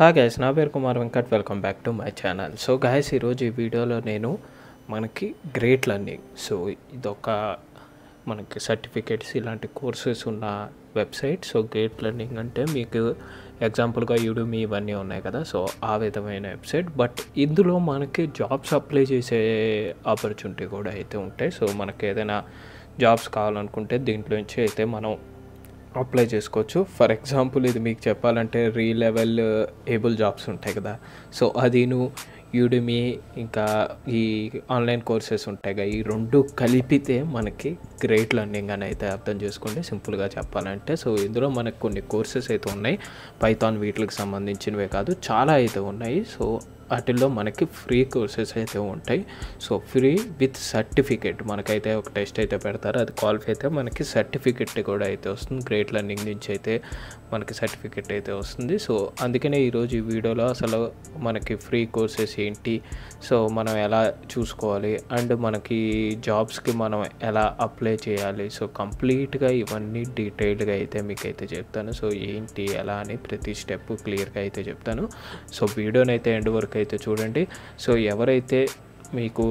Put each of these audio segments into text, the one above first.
హా గాయస్ నా పేరు Kumar Venkat welcome back to my channel so guys ఈరోజు ఈ వీడియోలో నేను మనకి గ్రేట్ లర్నింగ్ సో ఇదొక మనకి సర్టిఫికేట్స్ ఇలాంటి కోర్సెస్ ఉన్న వెబ్సైట్ సో గ్రేట్ లెర్నింగ్ అంటే మీకు ఎగ్జాంపుల్గా యూడూమి ఇవన్నీ ఉన్నాయి కదా సో ఆ విధమైన వెబ్సైట్ బట్ ఇందులో మనకి జాబ్స్ అప్లై చేసే ఆపర్చునిటీ కూడా అయితే ఉంటాయి సో మనకి ఏదైనా జాబ్స్ కావాలనుకుంటే దీంట్లో నుంచి అయితే మనం అప్లై చేసుకోవచ్చు ఫర్ ఎగ్జాంపుల్ ఇది మీకు చెప్పాలంటే రీ లెవెల్ ఏబుల్ జాబ్స్ ఉంటాయి కదా సో అది యూడిమి ఇంకా ఈ ఆన్లైన్ కోర్సెస్ ఉంటాయి కదా ఈ రెండు కలిపితే మనకి గ్రేట్ లెర్నింగ్ అని అయితే అర్థం చేసుకోండి సింపుల్గా చెప్పాలంటే సో ఇందులో మనకు కొన్ని కోర్సెస్ అయితే ఉన్నాయి పైథాన్ వీటికి సంబంధించినవే కాదు చాలా అయితే ఉన్నాయి సో వాటిల్లో మనకి ఫ్రీ కోర్సెస్ అయితే ఉంటాయి సో ఫ్రీ విత్ సర్టిఫికేట్ మనకైతే ఒక టెస్ట్ అయితే పెడతారు అది క్వాలిఫై అయితే మనకి సర్టిఫికెట్ కూడా అయితే వస్తుంది గ్రేట్ లర్నింగ్ నుంచి అయితే మనకి సర్టిఫికెట్ అయితే వస్తుంది సో అందుకనే ఈరోజు ఈ వీడియోలో అసలు మనకి ఫ్రీ కోర్సెస్ ఏంటి సో మనం ఎలా చూసుకోవాలి అండ్ మనకి జాబ్స్కి మనం ఎలా అప్లై చేయాలి సో కంప్లీట్గా ఇవన్నీ డీటెయిల్డ్గా అయితే మీకు అయితే చెప్తాను సో ఏంటి ఎలా అని ప్రతి స్టెప్ క్లియర్గా అయితే చెప్తాను సో వీడియోనైతే ఎండ్ వరకు అయితే చూడండి సో ఎవరైతే మీకు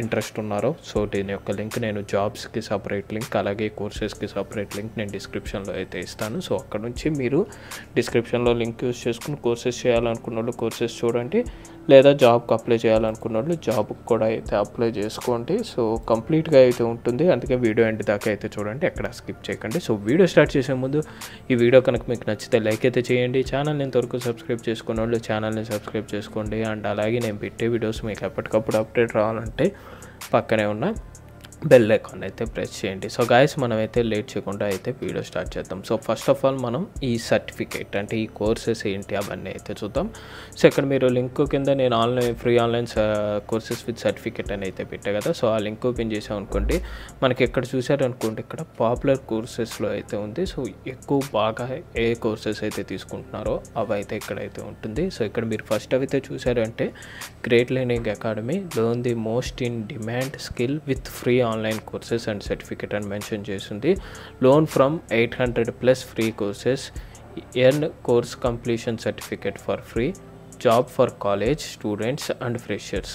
ఇంట్రెస్ట్ ఉన్నారో సో దీని యొక్క లింక్ నేను జాబ్స్కి సపరేట్ లింక్ అలాగే కోర్సెస్కి సపరేట్ లింక్ నేను డిస్క్రిప్షన్లో అయితే ఇస్తాను సో అక్కడ నుంచి మీరు డిస్క్రిప్షన్లో లింక్ యూస్ చేసుకుని కోర్సెస్ చేయాలనుకున్న వాళ్ళు కోర్సెస్ చూడండి లేదా జాబ్కి అప్లై చేయాలనుకున్న వాళ్ళు జాబ్కి కూడా అయితే అప్లై చేసుకోండి సో కంప్లీట్గా అయితే ఉంటుంది అందుకే వీడియో ఎండ్ దాకా అయితే చూడండి ఎక్కడ స్కిప్ చేయకండి సో వీడియో స్టార్ట్ చేసే ముందు ఈ వీడియో కనుక మీకు నచ్చితే లైక్ అయితే చేయండి ఛానల్ని ఇంతవరకు సబ్స్క్రైబ్ చేసుకున్న వాళ్ళు ఛానల్ని సబ్స్క్రైబ్ చేసుకోండి అండ్ అలాగే నేను పెట్టే వీడియోస్ మీకు ఎప్పటికప్పుడు అప్డేట్ రావాలంటే పక్కనే ఉన్న బెల్ అకౌంట్ అయితే ప్రెస్ చేయండి సో గాయస్ మనమైతే లేట్ చేయకుండా అయితే వీడియో స్టార్ట్ చేద్దాం సో ఫస్ట్ ఆఫ్ ఆల్ మనం ఈ సర్టిఫికేట్ అంటే ఈ కోర్సెస్ ఏంటి అవన్నీ అయితే చూద్దాం సో ఇక్కడ మీరు లింక్ కింద నేను online free online courses with certificate అని అయితే పెట్టా కదా సో ఆ లింక్ ఓపెన్ చేసాం అనుకోండి మనకి ఎక్కడ చూసారనుకోండి ఇక్కడ పాపులర్ కోర్సెస్లో అయితే ఉంది సో ఎక్కువ బాగా ఏ కోర్సెస్ అయితే తీసుకుంటున్నారో అవి అయితే ఇక్కడైతే ఉంటుంది సో ఇక్కడ మీరు ఫస్ట్ అయితే చూసారంటే గ్రేట్ లెర్నింగ్ అకాడమీ లోన్ the most in demand skill with free online courses and certificate అని మెన్షన్ చేసింది లోన్ from eight hundred plus free courses earn course completion certificate for free job for college students and freshers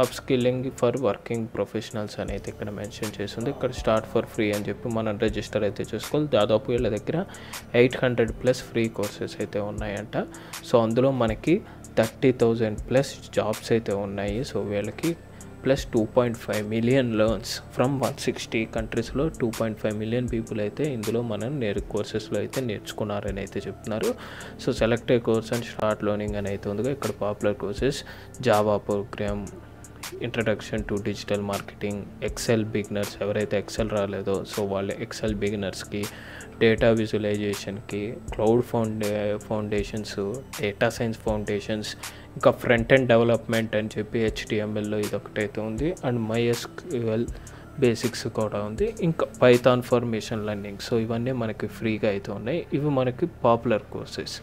upskilling for working professionals అనేది ఇక్కడ mention చేసింది ఇక్కడ start for free అని చెప్పి మనం రిజిస్టర్ అయితే చేసుకోవాలి దాదాపు వీళ్ళ దగ్గర eight hundred plus free courses అయితే ఉన్నాయంట సో అందులో మనకి థర్టీ థౌజండ్ ప్లస్ జాబ్స్ అయితే ఉన్నాయి సో వీళ్ళకి plus two point five million learns from one sixty కంట్రీస్లో two point five million people అయితే ఇందులో మనం నేర్ కోర్సెస్లో అయితే నేర్చుకున్నారని అయితే చెప్తున్నారు so selected course and start learning అని అయితే ఉందిగా ఇక్కడ popular courses java program introduction to digital marketing excel beginners ఎవరైతే ఎక్సెల్ రాలేదో సో వాళ్ళు ఎక్సెల్ బిగినర్స్కి డేటా విజువలైజేషన్కి క్లౌడ్ ఫౌండే ఫౌండేషన్స్ డేటా సైన్స్ ఫౌండేషన్స్ ఇంకా ఫ్రంట్ అండ్ డెవలప్మెంట్ అని చెప్పి హెచ్డిఎంఎల్లో ఇది ఒకటైతే ఉంది అండ్ మైఎస్క్యూఎల్ బేసిక్స్ కూడా ఉంది ఇంకా python for machine learning so ఇవన్నీ మనకి ఫ్రీగా అయితే ఉన్నాయి ఇవి మనకి పాపులర్ కోర్సెస్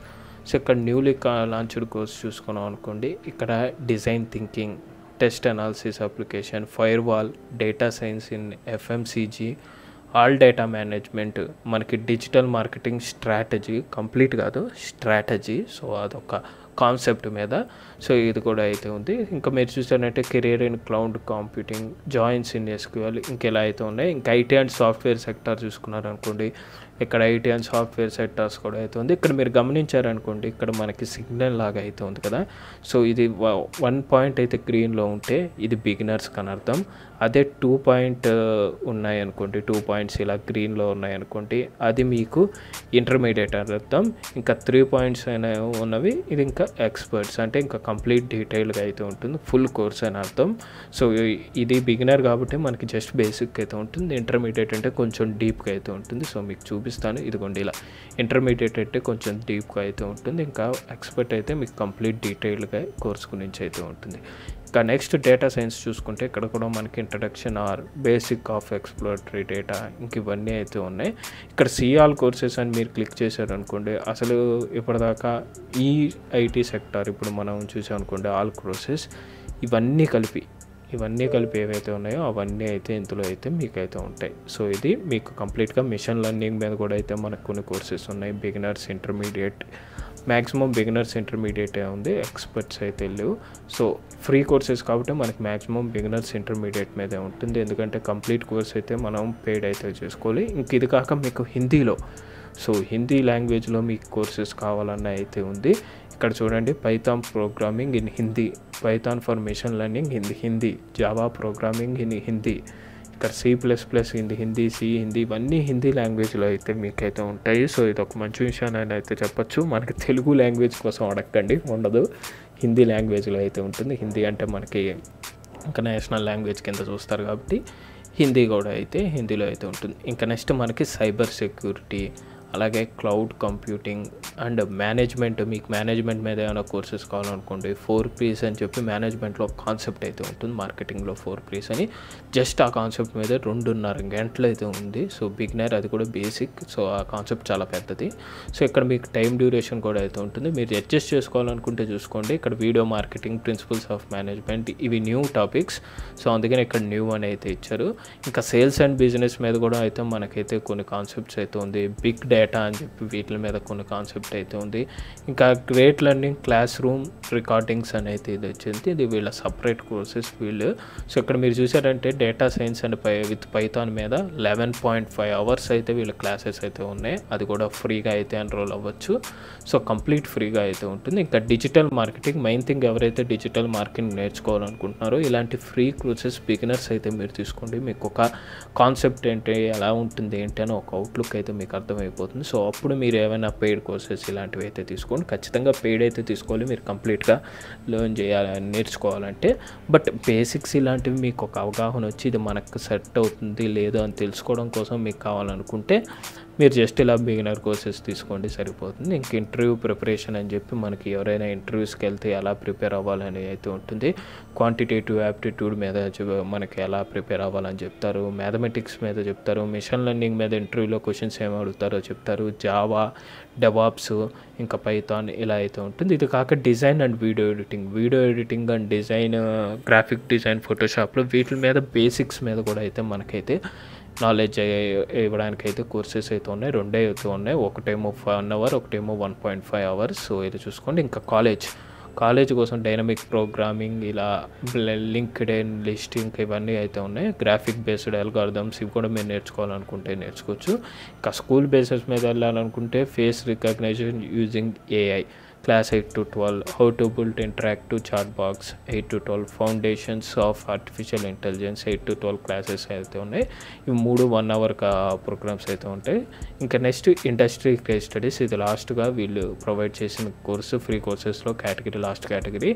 సో ఇక్కడ న్యూలీ లాంచ్డ్ కోర్స్ చూసుకున్నాం అనుకోండి ఇక్కడ design thinking test analysis application firewall data science in FMCG all data management మనకి డిజిటల్ మార్కెటింగ్ స్ట్రాటజీ కంప్లీట్ కాదు స్ట్రాటజీ సో అదొక కాన్సెప్ట్ మీద సో ఇది కూడా అయితే ఉంది ఇంకా మీరు చూసారంటే career in cloud computing joins in SQL ఇంకా ఎలా అయితే ఉన్నాయి ఇంకా ఐటీ అండ్ సాఫ్ట్వేర్ సెక్టార్ చూసుకున్నారనుకోండి ఇక్కడ ఐటీ అండ్ సాఫ్ట్వేర్ సెక్టర్స్ కూడా అవుతుంది ఇక్కడ మీరు గమనించారనుకోండి ఇక్కడ మనకి సిగ్నల్ లాగా అయితే ఉంది కదా సో ఇది వన్ పాయింట్ అయితే గ్రీన్లో ఉంటే ఇది బిగినర్స్ అని అర్థం అదే టూ పాయింట్ ఉన్నాయనుకోండి టూ పాయింట్స్ ఇలా గ్రీన్లో ఉన్నాయనుకోండి అది మీకు ఇంటర్మీడియట్ అని అర్థం ఇంకా త్రీ పాయింట్స్ అయినా ఉన్నవి ఇది ఇంకా ఎక్స్పర్ట్స్ అంటే ఇంకా కంప్లీట్ డీటెయిల్గా అయితే ఉంటుంది ఫుల్ కోర్స్ అని అర్థం సో ఇది బిగినర్ కాబట్టి మనకి జస్ట్ బేసిక్ అయితే ఉంటుంది ఇంటర్మీడియట్ అంటే కొంచెం డీప్గా అయితే ఉంటుంది సో మీకు చూపి చూపిస్తాను ఇదిగోండి ఇలా ఇంటర్మీడియట్ అయితే కొంచెం డీప్గా అయితే ఉంటుంది ఇంకా ఎక్స్పర్ట్ అయితే మీకు కంప్లీట్ డీటెయిల్గా కోర్స్ గురించి అయితే ఉంటుంది ఇంకా నెక్స్ట్ డేటా సైన్స్ చూసుకుంటే ఇక్కడ కూడా మనకి introduction or basic of exploratory data ఇంక ఇవన్నీ అయితే ఉన్నాయి ఇక్కడ సిఆల్ కోర్సెస్ అని మీరు క్లిక్ చేశారు అనుకోండి అసలు ఇప్పటిదాకా ఈ ఐటీ సెక్టార్ ఇప్పుడు మనం చూసామనుకోండి అనుకోండి ఆల్ కోర్సెస్ ఇవన్నీ కలిపి ఇవన్నీ కలిపి ఏవైతే ఉన్నాయో అవన్నీ అయితే ఇందులో అయితే మీకు అయితే ఉంటాయి సో ఇది మీకు కంప్లీట్గా మిషన్ లెర్నింగ్ మీద కూడా అయితే మనకు కొన్ని కోర్సెస్ ఉన్నాయి beginners intermediate maximum beginners intermediate ఉంది ఎక్స్పర్ట్స్ అయితే లేవు సో ఫ్రీ కోర్సెస్ కాబట్టి మనకి మ్యాక్సిమం బిగినర్స్ ఇంటర్మీడియట్ మీదే ఉంటుంది ఎందుకంటే కంప్లీట్ కోర్స్ అయితే మనం పెయిడ్ అయితే చేసుకోవాలి ఇంక ఇది కాక మీకు హిందీలో సో హిందీ లాంగ్వేజ్లో మీకు కోర్సెస్ కావాలన్న అయితే ఉంది ఇక్కడ చూడండి python programming in Hindi python for machine learning in Hindi java programming in Hindi ఇక్కడ C plus plus in Hindi C Hindi ఇవన్నీ హిందీ లాంగ్వేజ్లో అయితే మీకైతే ఉంటాయి సో ఇది ఒక మంచి విషయాన్ని అయితే చెప్పచ్చు మనకి తెలుగు లాంగ్వేజ్ కోసం అడగండి ఉండదు హిందీ లాంగ్వేజ్లో అయితే ఉంటుంది హిందీ అంటే మనకి ఇంకా నేషనల్ లాంగ్వేజ్ కింద చూస్తారు కాబట్టి హిందీ కూడా అయితే హిందీలో అయితే ఉంటుంది ఇంకా నెక్స్ట్ మనకి సైబర్ సెక్యూరిటీ అలాగే క్లౌడ్ కంప్యూటింగ్ అండ్ మేనేజ్మెంట్ మీకు మేనేజ్మెంట్ మీద ఏమైనా కోర్సెస్ కావాలనుకోండి ఫోర్ పీస్ అని చెప్పి మేనేజ్మెంట్లో ఒక కాన్సెప్ట్ అయితే ఉంటుంది మార్కెటింగ్లో ఫోర్ పీస్ అని జస్ట్ ఆ కాన్సెప్ట్ మీద రెండున్నర గంటలు అయితే ఉంది సో బిగ్నర్ అది కూడా బేసిక్ సో ఆ కాన్సెప్ట్ చాలా పెద్దది సో ఇక్కడ మీకు టైం డ్యూరేషన్ కూడా అయితే ఉంటుంది మీరు అడ్జస్ట్ చేసుకోవాలనుకుంటే చూసుకోండి ఇక్కడ video marketing principles of management ఇవి న్యూ టాపిక్స్ సో అందుకని ఇక్కడ న్యూ అని అయితే ఇచ్చారు ఇంకా సేల్స్ అండ్ బిజినెస్ మీద కూడా అయితే మనకైతే కొన్ని కాన్సెప్ట్స్ అయితే ఉంది బిగ్ డేటా అని చెప్పి వీటి మీద కొన్ని కాన్సెప్ట్స్ అయితే ఉంది ఇంకా great learning classroom recordings అనేది ఇది వచ్చింది ఇది వీళ్ళ సపరేట్ కోర్సెస్ వీళ్ళు సో ఇక్కడ మీరు చూసారంటే డేటా సైన్స్ అండ్ పై విత్ పైథాన్ మీద లెవెన్ పాయింట్ ఫైవ్ అవర్స్ అయితే వీళ్ళ క్లాసెస్ అయితే ఉన్నాయి అది కూడా ఫ్రీగా అయితే ఎన్రోల్ అవ్వచ్చు సో కంప్లీట్ ఫ్రీగా అయితే ఉంటుంది ఇంకా డిజిటల్ మార్కెటింగ్ మెయిన్ థింగ్ ఎవరైతే డిజిటల్ మార్కెటింగ్ నేర్చుకోవాలనుకుంటున్నారో ఇలాంటి ఫ్రీ కోర్సెస్ బిగినర్స్ అయితే మీరు తీసుకోండి మీకు ఒక కాన్సెప్ట్ ఏంటి ఎలా ఉంటుంది ఏంటి అని ఒక అవుట్లుక్ అయితే మీకు అర్థమైపోతుంది సో అప్పుడు మీరు ఏమైనా పెయిడ్ కోర్సెస్ కోర్సెస్ ఇలాంటివి అయితే తీసుకోండి ఖచ్చితంగా పెయిడ్ అయితే తీసుకోవాలి మీరు కంప్లీట్గా లెర్న్ చేయాలి నేర్చుకోవాలంటే బట్ బేసిక్స్ ఇలాంటివి మీకు ఒక అవగాహన వచ్చి ఇది మనకు సెట్ అవుతుంది లేదు అని తెలుసుకోవడం కోసం మీకు కావాలనుకుంటే మీరు జస్ట్ ఇలా బిగినర్ కోర్సెస్ తీసుకోండి సరిపోతుంది ఇంక ఇంటర్వ్యూ ప్రిపరేషన్ అని చెప్పి మనకి ఎవరైనా ఇంటర్వ్యూస్కి వెళ్తే ఎలా ప్రిపేర్ అవ్వాలని అయితే ఉంటుంది క్వాంటిటేటివ్ యాప్టిట్యూడ్ మీద మనకి ఎలా ప్రిపేర్ అవ్వాలని చెప్తారు మ్యాథమెటిక్స్ మీద చెప్తారు మిషన్ లెర్నింగ్ మీద ఇంటర్వ్యూలో క్వశ్చన్స్ ఏమి అడుగుతారో చెప్తారు జావా డెవాప్స్ ఇంకా పైథాన్ ఇలా అయితే ఉంటుంది ఇది కాక design and video editing video editing and design graphic design ఫోటోషాప్లో వీటి మీద బేసిక్స్ మీద కూడా అయితే మనకైతే నాలెడ్జ్ ఇవ్వడానికి అయితే కోర్సెస్ అయితే ఉన్నాయి రెండే అయితే ఉన్నాయి ఒకటేమో వన్ అవర్ ఒకటేమో one point five hours so ఇది చూసుకోండి ఇంకా కాలేజ్ కాలేజ్ కోసం డైనమిక్ ప్రోగ్రామింగ్ ఇలా లింక్డ్ ఇన్ లిస్టింగ్ ఇవన్నీ అయితే ఉన్నాయి గ్రాఫిక్ బేస్డ్ అల్గార్థమ్స్ ఇవి కూడా మీరు నేర్చుకోవాలనుకుంటే నేర్చుకోవచ్చు ఇంకా స్కూల్ బేసెస్ మీద వెళ్ళాలనుకుంటే face recognition using AI class 8 to 12 how to build interactive chart box 8 to 12 foundations of artificial intelligence 8 to 12 classes అయితే ఉన్నాయి ఇవి మూడు వన్ అవర్ ప్రోగ్రామ్స్ అయితే ఉంటాయి ఇంకా నెక్స్ట్ ఇండస్ట్రీ కేస్ స్టడీస్ ఇది లాస్ట్గా వీళ్ళు ప్రొవైడ్ చేసిన కోర్సు ఫ్రీ కోర్సెస్లో category last category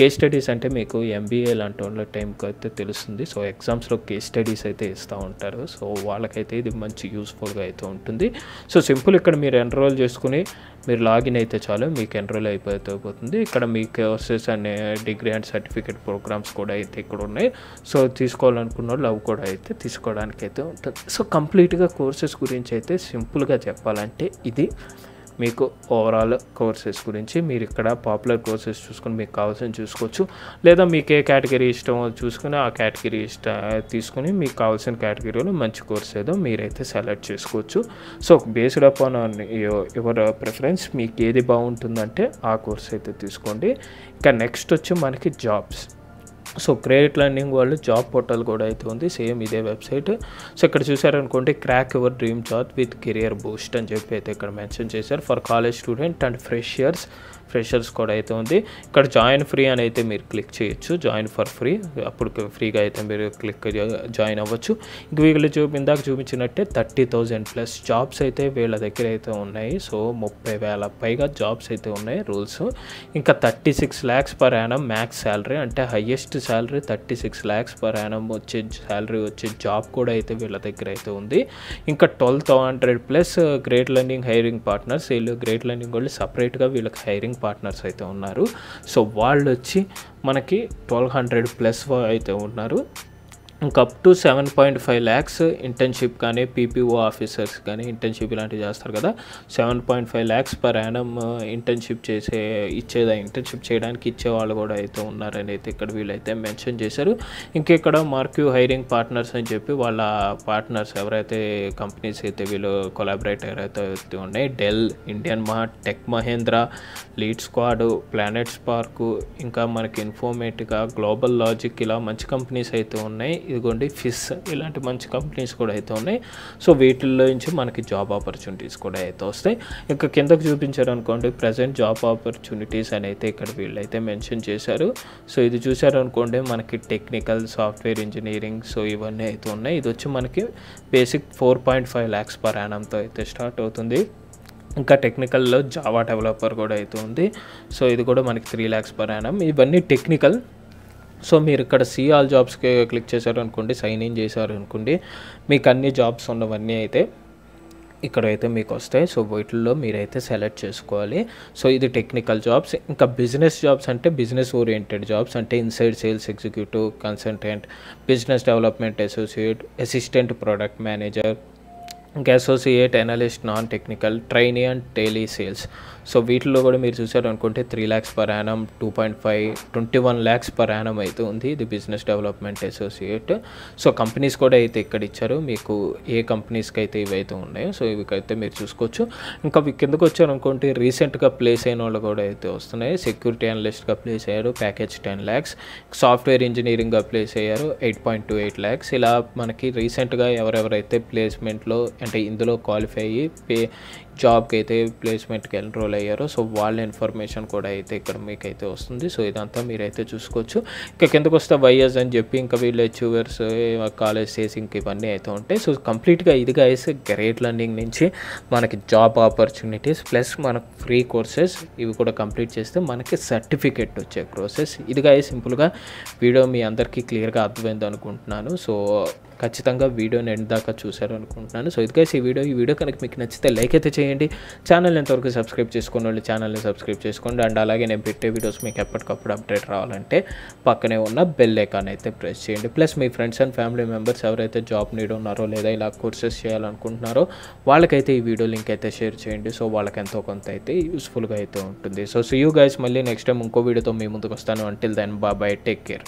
case studies అంటే మీకు ఎంబీఏ లాంటి వాళ్ళ టైంకి అయితే తెలుస్తుంది సో ఎగ్జామ్స్లో కేస్ స్టడీస్ అయితే ఇస్తూ ఉంటారు సో వాళ్ళకైతే ఇది మంచి యూస్ఫుల్గా అయితే ఉంటుంది సో సింపుల్ ఇక్కడ మీరు ఎన్రోల్ చేసుకుని మీరు లాగిన్ అయితే చాలు మీకు ఎన్ అయిపోతే అయిపోతుంది ఇక్కడ మీ కోర్సెస్ అనే డిగ్రీ అండ్ సర్టిఫికేట్ ప్రోగ్రామ్స్ కూడా అయితే ఇక్కడ ఉన్నాయి సో తీసుకోవాలనుకున్న వాళ్ళు అవి కూడా అయితే తీసుకోవడానికి అయితే ఉంటుంది సో కంప్లీట్గా కోర్సెస్ గురించి అయితే సింపుల్గా చెప్పాలంటే ఇది మీకు ఓవరాల్ కోర్సెస్ గురించి మీరు ఇక్కడ పాపులర్ కోర్సెస్ చూసుకొని మీకు కావాల్సిన చూసుకోవచ్చు లేదా మీకు ఏ కేటగిరీ ఇష్టమో చూసుకుని ఆ కేటగిరీ ఇష్ట తీసుకుని మీకు కావాల్సిన కేటగిరీలో మంచి కోర్స్ ఏదో మీరైతే సెలెక్ట్ చేసుకోవచ్చు so based on your preference మీకు ఏది బాగుంటుందంటే ఆ కోర్స్ అయితే తీసుకోండి ఇంకా నెక్స్ట్ వచ్చి మనకి జాబ్స్ సో క్రెడిట్ లెండింగ్ వాళ్ళు జాబ్ పోర్టల్ కూడా అయితే ఉంది సేమ్ ఇదే వెబ్సైట్ సో ఇక్కడ చూసారనుకోండి crack your dream job with career boost అని చెప్పి అయితే ఇక్కడ మెన్షన్ చేశారు for college student and freshers freshers కూడా అయితే ఉంది ఇక్కడ జాయిన్ ఫ్రీ అని అయితే మీరు క్లిక్ చేయొచ్చు జాయిన్ ఫర్ ఫ్రీ అప్పుడు ఫ్రీగా అయితే మీరు క్లిక్ జాయిన్ అవ్వచ్చు ఇంక వీళ్ళు చూపిందాక చూపించినట్టే థర్టీ థౌజండ్ ప్లస్ జాబ్స్ అయితే వీళ్ళ దగ్గర అయితే ఉన్నాయి సో ముప్పై వేల పైగా జాబ్స్ అయితే ఉన్నాయి రూల్స్ ఇంకా thirty six lakhs per annum max salary అంటే highest salary thirty six lakhs per annum వచ్చే శాలరీ వచ్చే జాబ్ కూడా అయితే వీళ్ళ దగ్గర అయితే ఉంది ఇంకా twelve hundred plus great learning hiring partners వీళ్ళు గ్రేట్ లెర్నింగ్ వాళ్ళు సపరేట్గా వీళ్ళకి హైరింగ్ పార్ట్నర్స్ అయితే ఉన్నారు సో వాళ్ళు వచ్చి మనకి ట్వెల్వ్ హండ్రెడ్ ప్లస్ అయితే ఉన్నారు ఇంకా up to seven point five lakhs internship కానీ పీపీఓ ఆఫీసర్స్ కానీ ఇంటర్న్షిప్ ఇలాంటివి చేస్తారు కదా seven point five lakhs per annum internship చేసే ఇచ్చేదా ఇంటర్న్షిప్ చేయడానికి ఇచ్చేవాళ్ళు కూడా అయితే ఉన్నారని అయితే ఇక్కడ వీళ్ళైతే మెన్షన్ చేశారు ఇంకెక్కడ ఇక్కడ మార్క్యూ హైరింగ్ పార్ట్నర్స్ అని చెప్పి వాళ్ళ పార్ట్నర్స్ ఎవరైతే కంపెనీస్ అయితే వీళ్ళు కొలాబరేటర్ అయితే ఉన్నాయి Dell Indian mart tech Mahindra lead squad planet park ఇంకా మనకి ఇన్ఫోమేటికా గ్లోబల్ లాజిక్ ఇలా మంచి కంపెనీస్ అయితే ఉన్నాయి ఇదిగోండి ఫిస్ ఇలాంటి మంచి కంపెనీస్ కూడా అయితే ఉన్నాయి సో వీటిల్లో నుంచి మనకి జాబ్ ఆపర్చునిటీస్ కూడా అయితే వస్తాయి ఇంకా కిందకు చూపించారు అనుకోండి ప్రజెంట్ జాబ్ ఆపర్చునిటీస్ అని అయితే ఇక్కడ వీళ్ళైతే మెన్షన్ చేశారు సో ఇది చూసారనుకోండి మనకి టెక్నికల్ సాఫ్ట్వేర్ ఇంజనీరింగ్ సో ఇవన్నీ అయితే ఉన్నాయి ఇది వచ్చి మనకి basic four point five lakhs per యానంతో అయితే స్టార్ట్ అవుతుంది ఇంకా టెక్నికల్లో జావా డెవలపర్ కూడా అయితే ఉంది సో ఇది కూడా మనకి త్రీ ల్యాక్స్ పర్ యానం ఇవన్నీ టెక్నికల్ సో మీరు ఇక్కడ సీ ఆల్ జాబ్స్కి క్లిక్ చేశారు అనుకోండి సైన్ ఇన్ చేశారు అనుకోండి మీకు అన్ని జాబ్స్ ఉన్నవన్నీ అయితే ఇక్కడైతే మీకు వస్తాయి సో వీటిల్లో మీరైతే సెలెక్ట్ చేసుకోవాలి సో ఇది టెక్నికల్ జాబ్స్ ఇంకా బిజినెస్ జాబ్స్ అంటే బిజినెస్ ఓరియంటెడ్ జాబ్స్ అంటే inside sales executive consultant business development associate assistant product manager ఇంకా associate analyst non technical trainee and telesales so వీటిలో కూడా మీరు చూసారు అనుకుంటే three lakhs per annum two point five twenty one lakhs per annum అయితే ఉంది ఇది business development associate so companies కూడా అయితే ఇక్కడ ఇచ్చారు మీకు ఏ కంపెనీస్కి అయితే ఇవైతే ఉన్నాయో సో ఇవికైతే మీరు చూసుకోవచ్చు ఇంకా కిందకు వచ్చారు అనుకుంటే రీసెంట్గా ప్లేస్ అయిన వాళ్ళు కూడా అయితే వస్తున్నాయి సెక్యూరిటీ అనలిస్ట్గా ప్లేస్ అయ్యారు ప్యాకేజ్ టెన్ ల్యాక్స్ సాఫ్ట్వేర్ ఇంజనీరింగ్గా ప్లేస్ అయ్యారు eight point two eight lakhs ఇలా మనకి రీసెంట్గా ఎవరెవరైతే ప్లేస్మెంట్లో అంటే ఇందులో క్వాలిఫై అయ్యి పే జాబ్కి అయితే ప్లేస్మెంట్కి ఎన్రోల్ అయ్యారో సో వాళ్ళ ఇన్ఫర్మేషన్ కూడా అయితే ఇక్కడ మీకైతే వస్తుంది సో ఇదంతా మీరైతే చూసుకోవచ్చు ఇంకా కిందకు వస్తే వైఎస్ అని చెప్పి ఇంకా వీళ్ళు వర్స్ కాలేజ్ చేసి ఇంక ఇవన్నీ అయితే ఉంటాయి సో కంప్లీట్గా ఇది గైస్ గ్రేట్ లెర్నింగ్ నుంచి మనకి జాబ్ ఆపర్చునిటీస్ ప్లస్ మనకు ఫ్రీ కోర్సెస్ ఇవి కూడా కంప్లీట్ చేస్తే మనకి సర్టిఫికెట్ వచ్చే ప్రాసెస్ ఇది గైస్ సింపుల్గా వీడియో మీ అందరికీ క్లియర్గా అర్థమైంది అనుకుంటున్నాను సో ఖచ్చితంగా వీడియోని ఎండ్ దాకా చూశారు అనుకుంటున్నాను సో ఇదిగా ఈ వీడియో ఈ వీడియో కనుక మీకు నచ్చితే లైక్ అయితే చేయండి ఛానల్ ఎంతవరకు సబ్స్క్రైబ్ చేసుకున్న వాళ్ళు ఛానల్ని సబ్స్క్రైబ్ చేసుకోండి అండ్ అలాగే నేను పెట్టే వీడియోస్ మీకు ఎప్పటికప్పుడు అప్డేట్ రావాలంటే పక్కనే ఉన్న బెల్ ఐకాన్ అయితే ప్రెస్ చేయండి ప్లస్ మీ ఫ్రెండ్స్ అండ్ ఫ్యామిలీ మెంబర్స్ ఎవరైతే జాబ్ నీడ్ ఉన్నారో లేదా ఇలా కోర్సెస్ చేయాలనుకుంటున్నారో వాళ్ళకైతే ఈ వీడియో లింక్ అయితే షేర్ చేయండి సో వాళ్ళకి ఎంతో కొంత అయితే యూస్ఫుల్గా అయితే ఉంటుంది సో సీ యూ గైస్ మళ్ళీ నెక్స్ట్ టైం ఇంకో వీడియోతో మీ ముందుకు వస్తాను until then bye bye take care